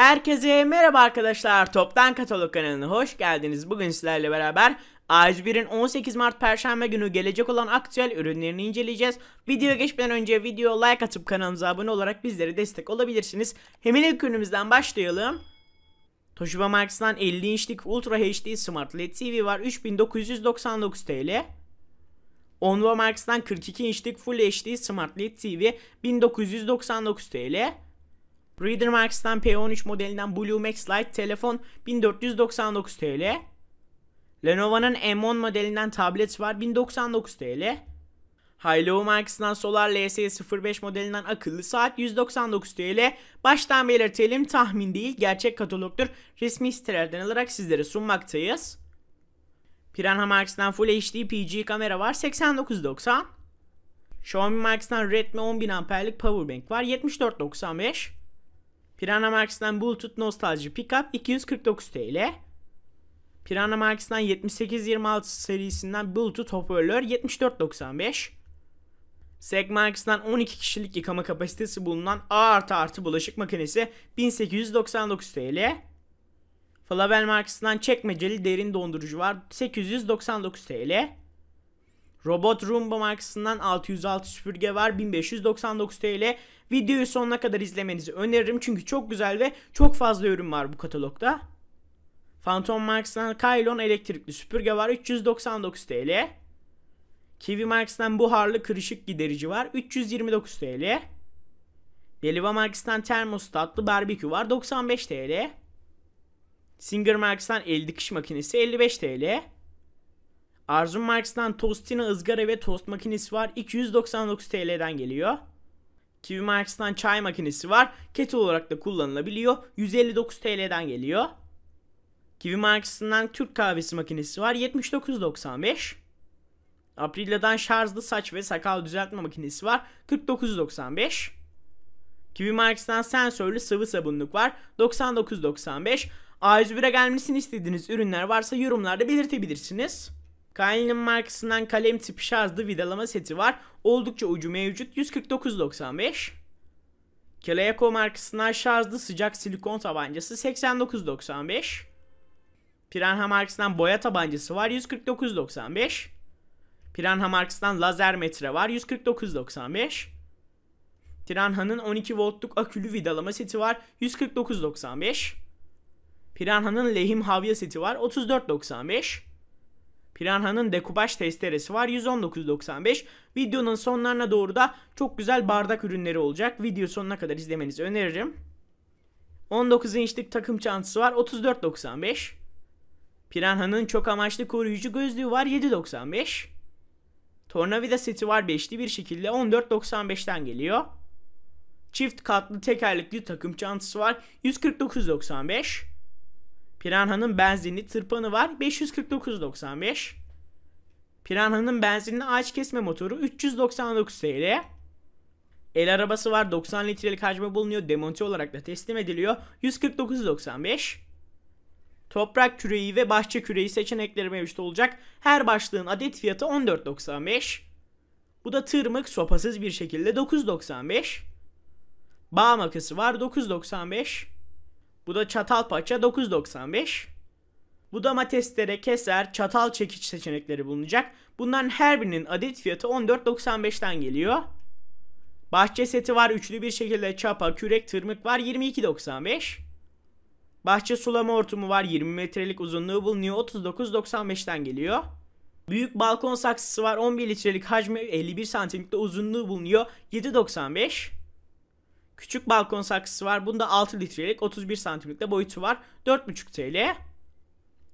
Herkese merhaba arkadaşlar. Toptan Katalog kanalına hoş geldiniz. Bugün sizlerle beraber AS1'in 18 Mart Perşembe günü gelecek olan aktüel ürünlerini inceleyeceğiz. Videoya geçmeden önce video like atıp kanalımıza abone olarak bizlere destek olabilirsiniz. Hemen ilk ürünümüzden başlayalım. Toshiba Marks'tan 50 inçlik Ultra HD Smart LED TV var. 3999 TL. Onvo Marks'tan 42 inçlik Full HD Smart LED TV 1999 TL. Reader Marks'tan P13 modelinden Blue Max Lite telefon 1499 TL. Lenovo'nun M10 modelinden tablet var 1099 TL. Hilo markasından Solar LS05 modelinden akıllı saat 199 TL. Baştan belirtelim tahmin değil gerçek katalogdur. Resmi sitelerden alarak sizlere sunmaktayız. Piranha markasından Full HD PG kamera var 89.90. Xiaomi markasından Redmi 10.000 amperlik power bank var 74.95. Piranha Marks'tan Bluetooth Nostalji Pickup 249 TL. Piranha Marks'tan 7826 serisinden Bluetooth hoparlör 74.95. Seg Marks'tan 12 kişilik yıkama kapasitesi bulunan A artı artı bulaşık makinesi 1899 TL. Flavel Marks'tan çekmeceli derin dondurucu var 899 TL. Robot Roomba markasından 606 süpürge var 1599 TL. Videoyu sonuna kadar izlemenizi öneririm çünkü çok güzel ve çok fazla ürün var bu katalogda. Phantom markasından Kailon elektrikli süpürge var 399 TL. Kiwi markasından buharlı kırışık giderici var 329 TL. Deliva markasından termostatlı barbekü var 95 TL. Singer markasından el dikiş makinesi 55 TL. Arzum Marks'tan Tostina ızgara ve tost makinesi var. 299 TL'den geliyor. Kiwi Marks'tan çay makinesi var. Kettle olarak da kullanılabiliyor. 159 TL'den geliyor. Kiwi Marks'tan Türk kahvesi makinesi var. 79.95. Aprilia'dan şarjlı saç ve sakal düzeltme makinesi var. 49.95. Kiwi Marks'tan sensörlü sıvı sabunluk var. 99.95. A101'e gelmesini istediğiniz ürünler varsa yorumlarda belirtebilirsiniz. Kane'nin markasından kalem tipi şarjlı vidalama seti var. Oldukça ucu mevcut 149.95. Keleco markasından şarjlı sıcak silikon tabancası 89.95. Piranha markasından boya tabancası var 149.95. Piranha markasından lazer metre var 149.95. Piranha'nın 12 voltluk akülü vidalama seti var 149.95. Piranha'nın lehim havya seti var 34.95. Piranha'nın dekubaj testeresi var 119.95. Videonun sonlarına doğru da çok güzel bardak ürünleri olacak. Video sonuna kadar izlemenizi öneririm. 19 inçlik takım çantası var 34.95. Piranha'nın çok amaçlı koruyucu gözlüğü var 7.95. Tornavida seti var 5'li bir şekilde 14.95'ten geliyor. Çift katlı tekerlekli takım çantası var 149.95. Piranha'nın benzinli tırpanı var. 549.95. Piranha'nın benzinli ağaç kesme motoru 399 TL. El arabası var. 90 litrelik hacme bulunuyor. Demonte olarak da teslim ediliyor. 149.95. Toprak küreği ve bahçe küreği seçenekleri mevcut olacak. Her başlığın adet fiyatı 14.95. Bu da tırmık sopasız bir şekilde 9.95. Bağ makası var 9.95. Bu da çatal Çatalpaça 9.95. Budama testere, keser, çatal çekiç seçenekleri bulunacak. Bunların her birinin adet fiyatı 14.95'ten geliyor. Bahçe seti var üçlü bir şekilde çapa, kürek, tırmık var 22.95. Bahçe sulama hortumu var 20 metrelik uzunluğu bulunuyor 39.95'ten geliyor. Büyük balkon saksısı var 11 litrelik hacmi 51 santimlikte uzunluğu bulunuyor 7.95. Küçük balkon saksısı var. Bunda 6 litrelik 31 santimlik de boyutu var. 4,5 TL.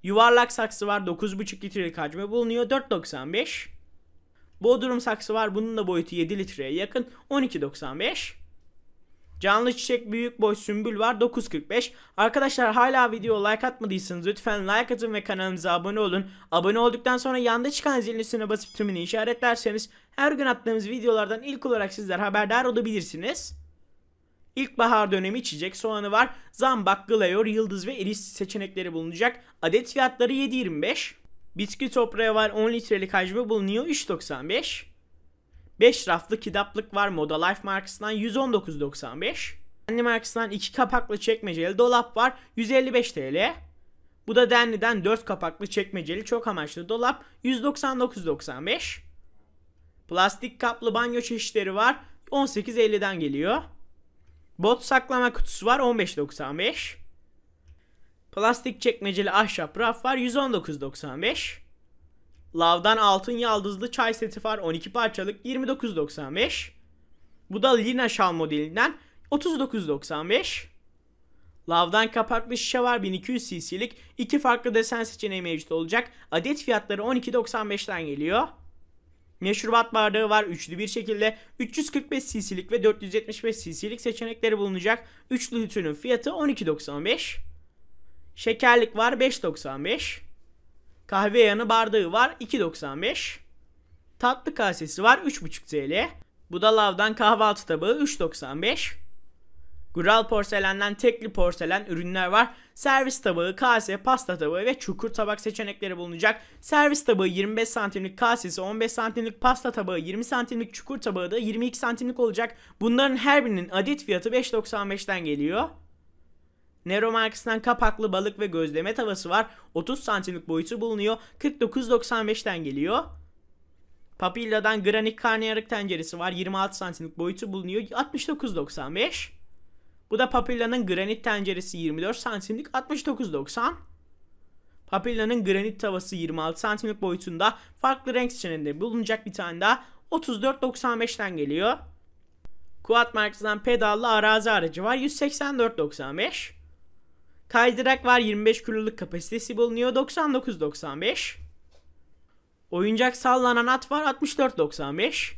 Yuvarlak saksı var. 9,5 litrelik hacme bulunuyor. 4,95. Bodrum saksı var. Bunun da boyutu 7 litreye yakın. 12.95. Canlı çiçek büyük boy sümbül var 9.45. Arkadaşlar hala video like atmadıysanız lütfen like atın ve kanalımıza abone olun. Abone olduktan sonra yanda çıkan zilin üstüne basıp tümünü işaretlerseniz her gün attığımız videolardan ilk olarak sizler haberdar olabilirsiniz. İlkbahar dönemi çiçek soğanı var. Zambak, glayor, yıldız ve iris seçenekleri bulunacak. Adet fiyatları 7.25. Bitki toprağı var 10 litrelik hacmi bulunuyor 3.95. 5 raflı kitaplık var Moda Life markasından 119.95. Denli markasından 2 kapaklı çekmeceli dolap var 155 TL. Bu da Denli'den 4 kapaklı çekmeceli çok amaçlı dolap 199.95. Plastik kaplı banyo çeşitleri var 18.50'den geliyor. Bot saklama kutusu var 15.95. Plastik çekmeceli ahşap raf var 119.95. Lavdan altın yaldızlı çay seti var 12 parçalık 29.95. Bu da Lina şal modelinden 39.95. Lavdan kapaklı şişe var 1200 cc'lik. iki farklı desen seçeneği mevcut olacak. Adet fiyatları 12.95'ten geliyor meşrubat bardağı var üçlü bir şekilde. 345 cc'lik ve 475 cc'lik seçenekleri bulunacak. Üçlü litrinin fiyatı 12.95. Şekerlik var 5.95. Kahve yanı bardağı var 2.95. Tatlı kasesi var 3.5 TL. Bu Lav'dan kahvaltı tabağı 3.95. Gural porselenden tekli porselen ürünler var. Servis tabağı, kase, pasta tabağı ve çukur tabak seçenekleri bulunacak. Servis tabağı 25 santimlik kasesi, 15 santimlik pasta tabağı, 20 santimlik çukur tabağı da 22 santimlik olacak. Bunların her birinin adet fiyatı 5.95'ten geliyor. Nero markasından kapaklı balık ve gözleme tavası var. 30 santimlik boyutu bulunuyor. 49.95'ten geliyor. Papilla'dan granik karnıyarık tenceresi var. 26 santimlik boyutu bulunuyor. 69.95. Bu da Papilla'nın granit tenceresi 24 santimlik 69.90. Papilla'nın granit tavası 26 santimlik boyutunda farklı renk seçeneğinde bulunacak bir tane daha 34.95'ten geliyor. Kuat markasından pedallı arazi aracı var 184.95. Kaydırak var 25 kiloluk kapasitesi bulunuyor 99.95. Oyuncak sallanan at var 64.95.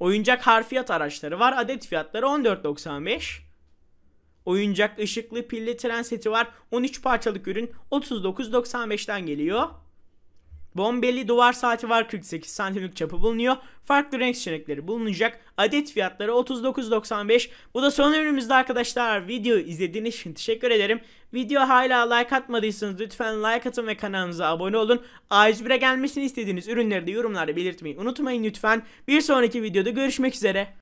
Oyuncak harfiyat araçları var adet fiyatları 14.95. Oyuncak ışıklı pilli tren seti var. 13 parçalık ürün 39.95'ten geliyor. Bombeli duvar saati var 48 santimlik çapı bulunuyor. Farklı renk seçenekleri bulunacak. Adet fiyatları 39.95. Bu da son ürünümüzde arkadaşlar. Video izlediğiniz için teşekkür ederim. Video hala like atmadıysanız lütfen like atın ve kanalımıza abone olun. A101'e gelmesini istediğiniz ürünleri de yorumlarda belirtmeyi unutmayın lütfen. Bir sonraki videoda görüşmek üzere.